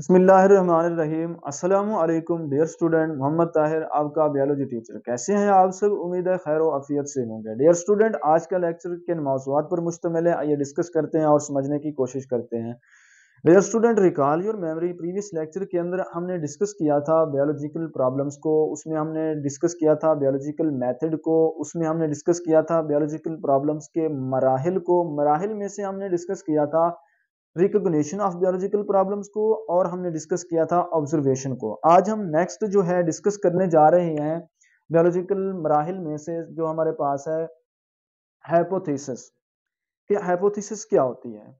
बसमीम असलम dear student Mohammad Tahir आपका बायोलॉजी टीचर कैसे हैं आप सब उम्मीद है खैर अफियत से होंगे डियर स्टूडेंट आज का लेक्चर किन मौजूद पर मुश्तमिल है आइए डिस्कस करते हैं और समझने की कोशिश करते हैं dear student recall your memory previous lecture के अंदर हमने डिस्कस किया था बायोलॉजिकल प्रॉब्लम्स को उसमें हमने डिस्कस किया था बायोलॉजिकल मेथड को उसमें हमने डिस्कस किया था बायोलॉजिकल प्रॉब्लम्स के मराहल को मराहल में से हमने डिस्कस किया था रिकोगशन ऑफ बियोलॉजिकल प्रॉब्लम्स को और हमने डिस्कस किया था ऑब्जर्वेशन को आज हम नेक्स्ट जो है डिस्कस करने जा रहे हैं बायोलॉजिकल मराहल में से जो हमारे पास है हाइपोथेसिस कि हाइपोथेसिस क्या होती है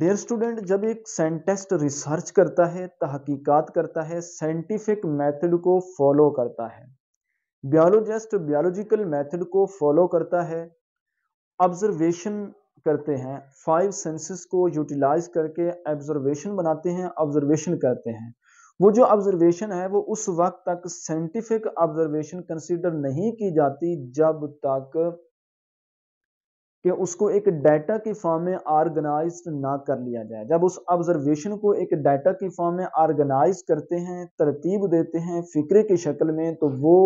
डियर स्टूडेंट जब एक साइंटिस्ट रिसर्च करता है तहकीकात करता है साइंटिफिक मेथड को फॉलो करता है बायोलॉजिस्ट बायोलॉजिकल मेथड को फॉलो करता है ऑब्जर्वेशन करते हैं फाइव सेंसेस को यूटिलाइज करके ऑब्जर्वेशन बनाते हैं ऑब्जर्वेशन करते हैं वो जो ऑब्जर्वेशन है वो उस वक्त तक साइंटिफिक ऑब्जर्वेशन कंसीडर नहीं की जाती जब तक कि उसको एक डाटा की फॉर्म में ऑर्गेनाइज ना कर लिया जाए जब उस ऑब्जर्वेशन को एक डाटा की फॉर्म में ऑर्गेनाइज करते हैं तरतीब देते हैं फिक्रे की शक्ल में तो वो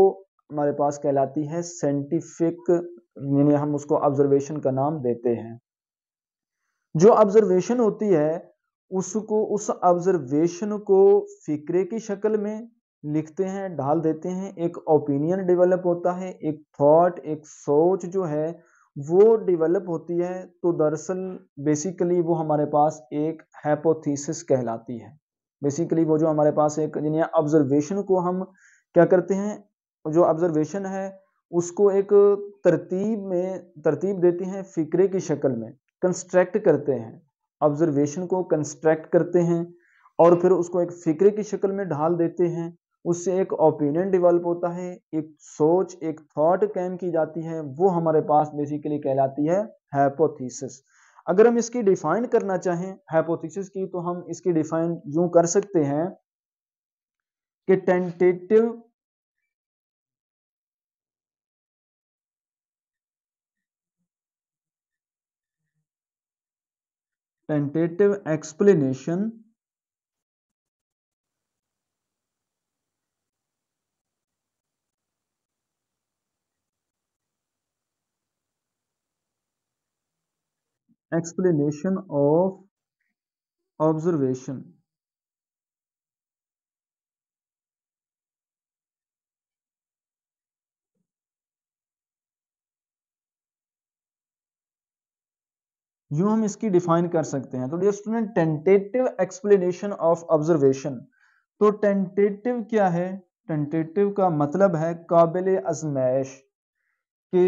हमारे पास कहलाती है साइंटिफिक यानी हम उसको ऑब्जर्वेशन का नाम देते हैं जो ऑब्जर्वेशन होती है उसको उस ऑब्जर्वेशन को फिक्रे की शक्ल में लिखते हैं डाल देते हैं एक ओपिनियन डेवलप होता है एक थॉट एक सोच जो है वो डेवलप होती है तो दरअसल बेसिकली वो हमारे पास एक हैपोथीसिस कहलाती है बेसिकली वो जो हमारे पास एक ऑब्जर्वेशन को हम क्या करते हैं जो ऑब्जर्वेशन है उसको एक तरतीब में तरतीब देती हैं फिक्रे की शक्ल में कंस्ट्रैक्ट करते हैं ऑब्जर्वेशन को कंस्ट्रैक्ट करते हैं और फिर उसको एक फिक्र की शक्ल में ढाल देते हैं उससे एक ओपिनियन डिवेल्प होता है एक सोच एक थॉट कैम की जाती है वो हमारे पास बेसिकली कहलाती है हैपोथीसिस अगर हम इसकी डिफाइन करना चाहें हैपोथीसिस की तो हम इसकी डिफाइन यूं कर सकते हैं कि tentative tentative explanation explanation of observation यूं हम इसकी डिफाइन कर सकते हैं तो dear student tentative explanation of observation तो टेंटेटिव क्या है टेंटेटिव का मतलब है काबिल अजमैश कि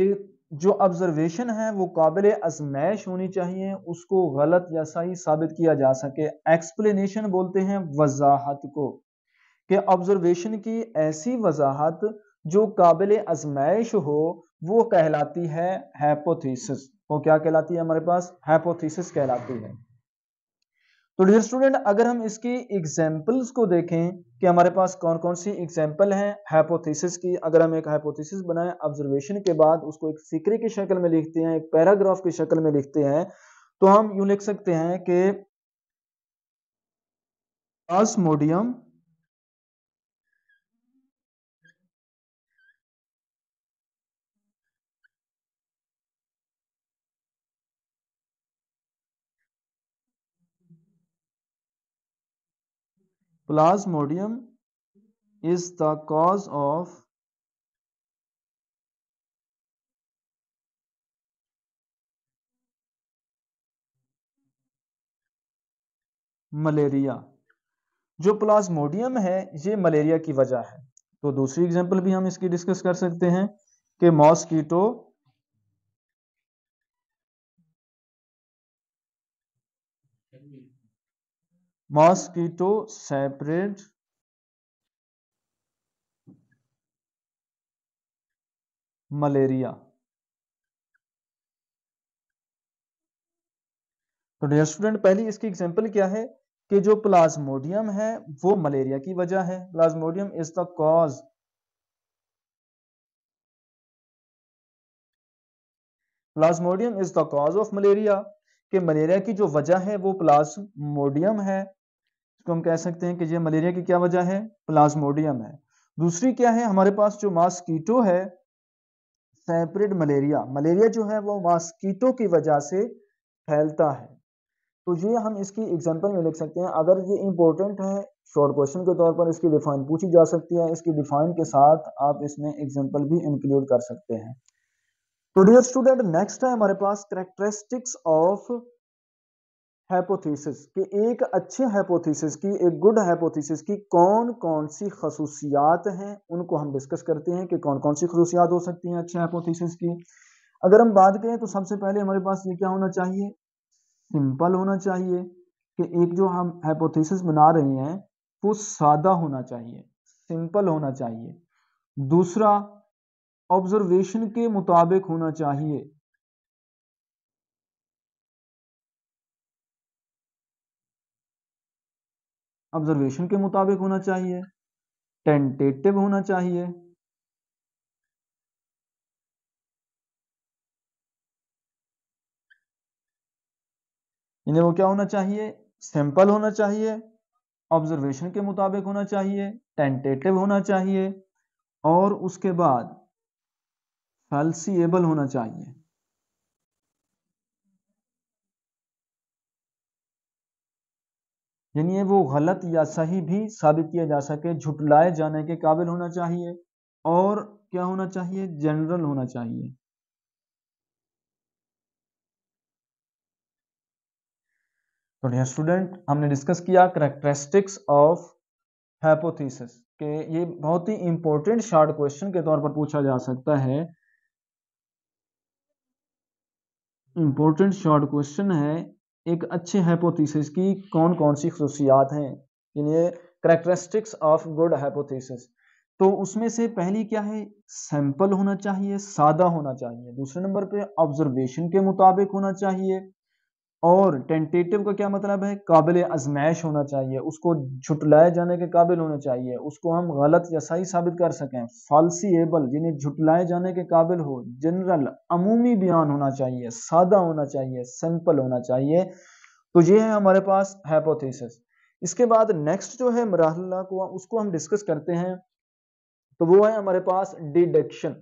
जो ऑब्जर्वेशन है वो काबिल अजमैश होनी चाहिए उसको गलत या सही साबित किया जा सके एक्सप्लेनेशन बोलते हैं वजाहत को कि ऑब्जर्वेशन की ऐसी वजाहत जो काबिल आजमाइश हो वो कहलाती है हैपोथीसिस वो क्या कहलाती है हमारे पास हाइपोथीसिस कहलाती है तो डियर स्टूडेंट अगर हम इसकी एग्जाम्पल्स को देखें कि हमारे पास कौन कौन सी एग्जाम्पल हैं हाइपोथीसिस की अगर हम एक हाइपोथीसिस बनाएं ऑब्जर्वेशन के बाद उसको एक सिक्रे की शक्ल में लिखते हैं एक पैराग्राफ की शक्ल में लिखते हैं तो हम यूं लिख सकते हैं कि ऑस्मोडियम Plasmodium is the cause of malaria जो प्लाज्मोडियम है ये मलेरिया की वजह है तो दूसरी एग्जांपल भी हम इसकी डिस्कस कर सकते हैं कि मॉस्कीटो mosquito separate malaria तो डियर स्टूडेंट पहली इसकी एग्जांपल क्या है कि जो प्लाज्मोडियम है वो मलेरिया की वजह है plasmodium is the cause plasmodium is the cause of malaria कि मलेरिया की जो वजह है वो प्लाज्मोडियम है इसको हम कह सकते हैं कि ये मलेरिया की क्या वजह है प्लाज्मोडियम है दूसरी क्या है हमारे पास जो मास्कीटो है सेपरेट मलेरिया मलेरिया जो है वो मास्कीटो की वजह से फैलता है तो ये हम इसकी एग्जांपल में लिख सकते हैं अगर ये इंपॉर्टेंट है शॉर्ट क्वेश्चन के तौर पर इसकी डिफाइन पूछी जा सकती है इसकी डिफाइन के साथ आप इसमें एग्जाम्पल भी इंक्लूड कर सकते हैं तो डियर स्टूडेंट नेक्स्ट है हमारे पास करेक्टरिस्टिक्स ऑफ हैपोथीसिस कि एक अच्छे हैपोथीसिस की एक गुड हैपोथीसिस की कौन कौन सी खसूसियात हैं उनको हम डिस्कस करते हैं कि कौन कौन सी खसूसियात हो सकती हैं अच्छे हैपोथीसिस की अगर हम बात करें तो सबसे पहले हमारे पास ये क्या होना चाहिए सिंपल होना चाहिए कि एक जो हम हैपोथीसिस बना रहे हैं वो सादा होना चाहिए सिंपल होना चाहिए दूसरा ऑब्जर्वेशन के मुताबिक होना चाहिए ऑब्जर्वेशन के मुताबिक होना चाहिए टेंटेटिव होना चाहिए इन्हें वो क्या होना चाहिए सैंपल होना चाहिए ऑब्जर्वेशन के मुताबिक होना चाहिए टेंटेटिव होना चाहिए और उसके बाद फलसीएबल होना चाहिए यानी वो गलत या सही भी साबित किया जा सके झुटलाए जाने के काबिल होना चाहिए और क्या होना चाहिए जनरल होना चाहिए तो डियर स्टूडेंट हमने डिस्कस किया करेक्टरिस्टिक्स ऑफ हैपोथीसिस के ये बहुत ही इंपॉर्टेंट शार्ट क्वेश्चन के तौर पर पूछा जा सकता है इंपॉर्टेंट शॉर्ट क्वेश्चन है एक अच्छे हाइपोथीसिस की कौन कौन सी खसूसियात हैं यानी करेक्टरिस्टिक्स ऑफ गुड हाइपोथीसिस तो उसमें से पहली क्या है सैंपल होना चाहिए सादा होना चाहिए दूसरे नंबर पे ऑब्जर्वेशन के मुताबिक होना चाहिए और टेंटेटिव का क्या मतलब है काबिल आजमाइश होना चाहिए उसको झुटलाए जाने के काबिल होना चाहिए उसको हम गलत या सही साबित कर सकें फालसी एबल जिन्हें झुटलाए जाने के काबिल हो जनरल अमूमी बयान होना चाहिए सादा होना चाहिए सिंपल होना चाहिए तो ये है हमारे पास हैपोथीसिस इसके बाद नेक्स्ट जो है मरहला को उसको हम डिस्कस करते हैं तो वो है हमारे पास डिडक्शन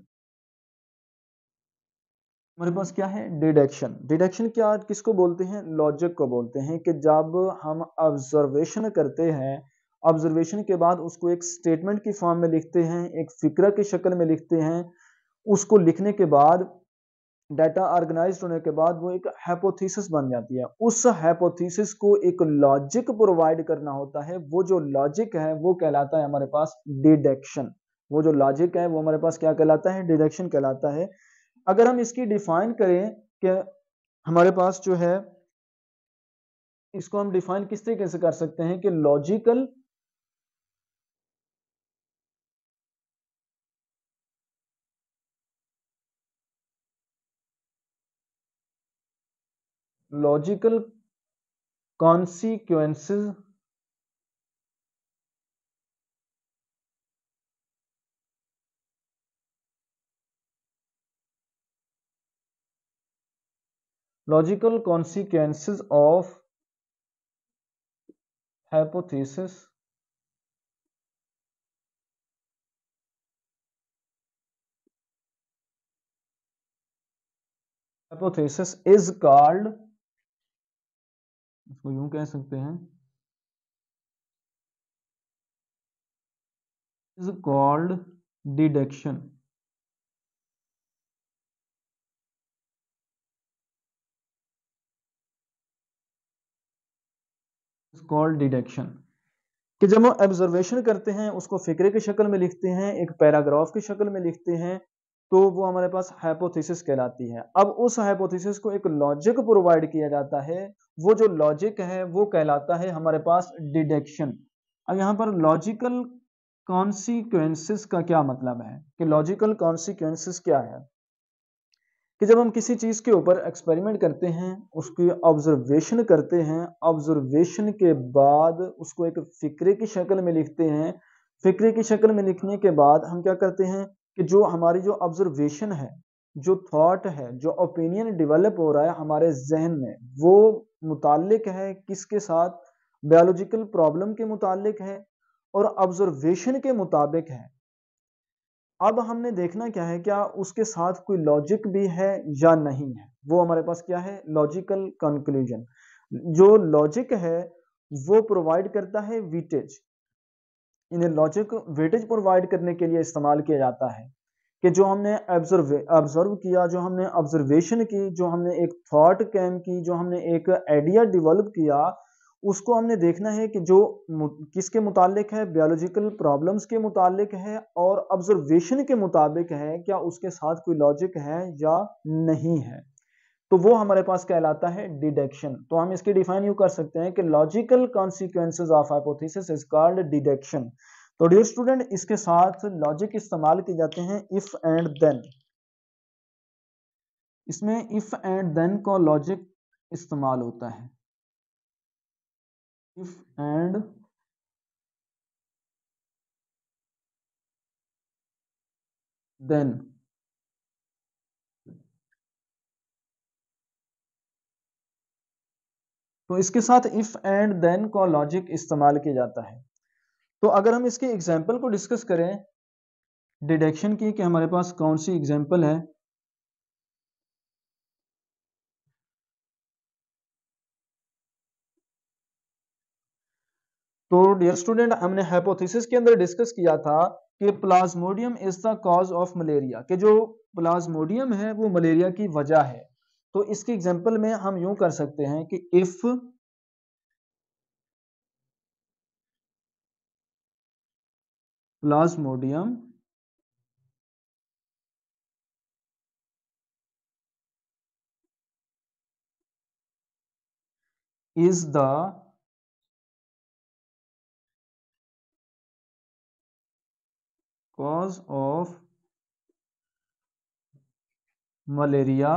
हमारे पास क्या है डिडक्शन डिडक्शन क्या किसको बोलते हैं लॉजिक को बोलते हैं कि जब हम ऑब्जर्वेशन करते हैं ऑब्जर्वेशन के बाद उसको एक स्टेटमेंट की फॉर्म में लिखते हैं एक फिक्र की शक्ल में लिखते हैं उसको लिखने के बाद डाटा ऑर्गेनाइज होने के बाद वो एक हैपोथीसिस बन जाती है उस हैपोथीसिस को एक लॉजिक प्रोवाइड करना होता है वो जो लॉजिक है वो कहलाता है हमारे पास डिडक्शन वो जो लॉजिक है वो हमारे पास क्या कहलाता है डिडक्शन कहलाता है अगर हम इसकी डिफाइन करें कि हमारे पास जो है इसको हम डिफाइन किस तरीके से कर सकते हैं कि logical logical consequences logical consequences of hypothesis hypothesis is called इसको यूं कह सकते हैं is called deduction called deduction कि जब हम ऑब्जर्वेशन करते हैं उसको फिक्रे की शक्ल में लिखते हैं एक पैराग्राफ की शक्ल में लिखते हैं तो वो हमारे पास हाइपोथेसिस कहलाती है अब उस हाइपोथेसिस को एक लॉजिक प्रोवाइड किया जाता है वो जो लॉजिक है वो कहलाता है हमारे पास डिडक्शन अब यहाँ पर लॉजिकल कॉन्सिक्वेंसिस का क्या मतलब है कि लॉजिकल कॉन्सिक्वेंसिस क्या है कि जब हम किसी चीज़ के ऊपर एक्सपेरिमेंट करते हैं उसकी ऑब्जर्वेशन करते हैं ऑब्जर्वेशन के बाद उसको एक फ़िक्रे की शक्ल में लिखते हैं फ़िक्रे की शक्ल में लिखने के बाद हम क्या करते हैं कि जो हमारी जो ऑब्जर्वेशन है जो थॉट है जो ओपिनियन डेवलप हो रहा है हमारे जहन में वो मुतलक है किसके साथ बायोलॉजिकल प्रॉब्लम के मुतालिक है और ऑब्जर्वेशन के मुताबिक है अब हमने देखना क्या है क्या उसके साथ कोई लॉजिक भी है या नहीं है वो हमारे पास क्या है लॉजिकल कंक्लूजन जो लॉजिक है वो प्रोवाइड करता है वीटेज इन्हें लॉजिक वेटेज प्रोवाइड करने के लिए इस्तेमाल किया जाता है कि जो हमने ऑब्जर्व किया जो हमने ऑब्जर्वेशन की जो हमने एक थॉट कैम की जो हमने एक आइडिया डिवेलप किया उसको हमने देखना है कि जो किसके मुतालिक है बियोलॉजिकल प्रॉब्लम्स के मुतालिक है और ऑब्जर्वेशन के मुताबिक है क्या उसके साथ कोई लॉजिक है या नहीं है तो वो हमारे पास कहलाता है डिडक्शन तो हम इसकी डिफाइन यू कर सकते हैं कि logical consequence of hypothesis is called deduction तो डियर स्टूडेंट इसके साथ लॉजिक इस्तेमाल किए जाते हैं इफ एंड देन इसमें इफ एंड देन का लॉजिक इस्तेमाल होता है if and then तो इसके साथ इफ एंड देन का लॉजिक इस्तेमाल किया जाता है तो अगर हम इसके एग्जाम्पल को डिस्कस करें डिडक्शन की कि हमारे पास कौन सी एग्जाम्पल है तो डियर स्टूडेंट हमने हाइपोथेसिस के अंदर डिस्कस किया था कि plasmodium is the cause of malaria के जो प्लाज्मोडियम है वो मलेरिया की वजह है तो इसके एग्जाम्पल में हम यूं कर सकते हैं कि if plasmodium is the cause of malaria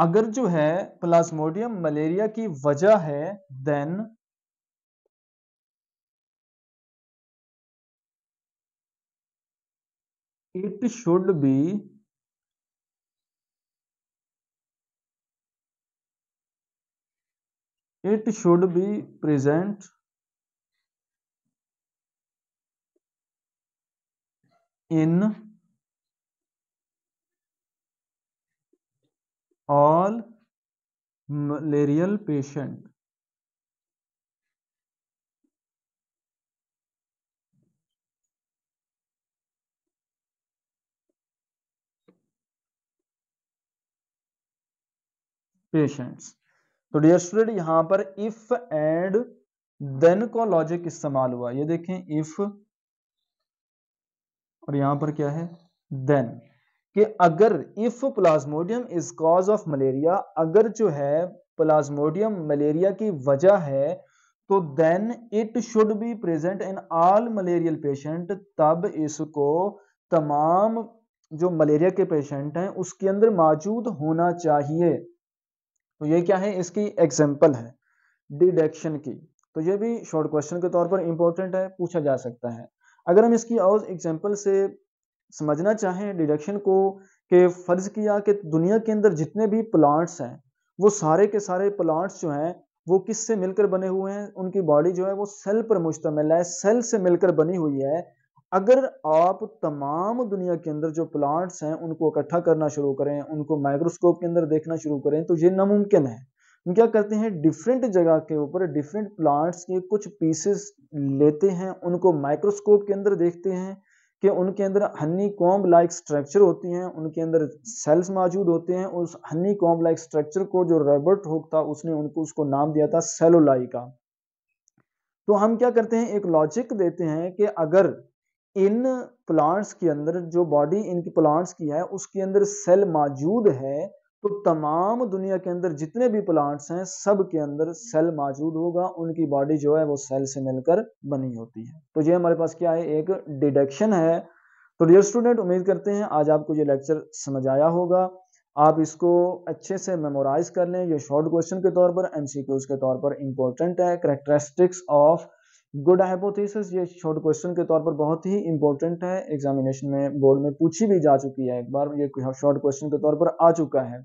अगर जो है प्लास्मोडियम मलेरिया की वजह है then it should be It should be present in all malarial patient patients तो डियर स्टूडेंट यहाँ पर इफ एंड देन का लॉजिक इस्तेमाल हुआ ये देखें इफ और यहां पर क्या है देन कि अगर if plasmodium is cause of malaria अगर जो है प्लाज्मोडियम मलेरिया की वजह है तो then it should be present in all malarial patient तब इसको तमाम जो मलेरिया के पेशेंट हैं उसके अंदर मौजूद होना चाहिए तो ये क्या है इसकी एग्जाम्पल है डिडक्शन की तो ये भी शॉर्ट क्वेश्चन के तौर पर इंपॉर्टेंट है पूछा जा सकता है अगर हम इसकी और एग्जाम्पल से समझना चाहें डिडक्शन को कि फ़र्ज़ किया कि दुनिया के अंदर जितने भी प्लांट्स हैं वो सारे के सारे प्लांट्स जो हैं वो किस से मिलकर बने हुए हैं उनकी बॉडी जो है वो सेल पर मुश्तमिल है सेल से मिलकर बनी हुई है अगर आप तमाम दुनिया के अंदर जो प्लांट्स हैं उनको इकट्ठा करना शुरू करें उनको माइक्रोस्कोप के अंदर देखना शुरू करें तो ये नामुमकिन है हम क्या करते हैं डिफरेंट जगह के ऊपर डिफरेंट प्लांट्स के कुछ पीसेस लेते हैं उनको माइक्रोस्कोप के अंदर देखते हैं कि उनके अंदर हनी कॉम्ब लाइक स्ट्रक्चर होती हैं उनके अंदर सेल्स मौजूद होते हैं उस हनी कॉम्ब लाइक स्ट्रक्चर को जो रॉबर्ट हुक था उसने उनको उसको नाम दिया था सेलोलाई का तो हम क्या करते हैं एक लॉजिक देते हैं कि अगर इन प्लांट्स के अंदर जो बॉडी इनकी प्लांट्स की है उसके अंदर सेल मौजूद है तो तमाम दुनिया के अंदर जितने भी प्लांट्स हैं सब के अंदर सेल मौजूद होगा उनकी बॉडी जो है वो सेल से मिलकर बनी होती है तो ये हमारे पास क्या है एक डिडक्शन है तो डियर स्टूडेंट उम्मीद करते हैं आज आपको ये लेक्चर समझ आया होगा आप इसको अच्छे से मेमोराइज कर लें ये शॉर्ट क्वेश्चन के तौर पर एमसीक्यूज के तौर पर इंपॉर्टेंट है करेक्टरिस्टिक्स ऑफ गुड हाइपोथेसिस ये शॉर्ट क्वेश्चन के तौर पर बहुत ही इंपॉर्टेंट है एग्जामिनेशन में बोर्ड में पूछी भी जा चुकी है एक बार ये शॉर्ट क्वेश्चन हाँ, के तौर पर आ चुका है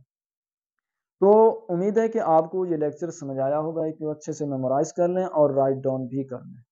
तो उम्मीद है कि आपको ये लेक्चर समझ आया होगा कि अच्छे से मेमोराइज कर लें और राइट डाउन भी कर लें